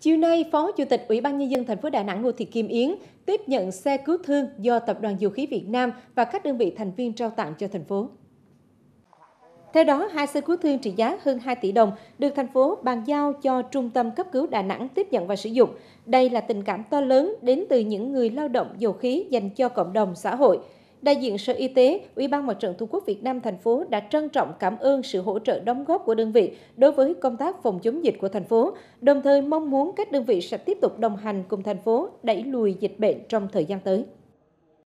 Chiều nay, Phó Chủ tịch Ủy ban Nhân dân thành phố Đà Nẵng Ngô Thị Kim Yến tiếp nhận xe cứu thương do Tập đoàn Dầu khí Việt Nam và các đơn vị thành viên trao tặng cho thành phố. Theo đó, hai xe cứu thương trị giá hơn 2 tỷ đồng được thành phố bàn giao cho Trung tâm cấp cứu Đà Nẵng tiếp nhận và sử dụng. Đây là tình cảm to lớn đến từ những người lao động dầu khí dành cho cộng đồng xã hội – Đại diện Sở Y tế, Ủy ban Mặt trận Tổ quốc Việt Nam thành phố đã trân trọng cảm ơn sự hỗ trợ đóng góp của đơn vị đối với công tác phòng chống dịch của thành phố, đồng thời mong muốn các đơn vị sẽ tiếp tục đồng hành cùng thành phố đẩy lùi dịch bệnh trong thời gian tới.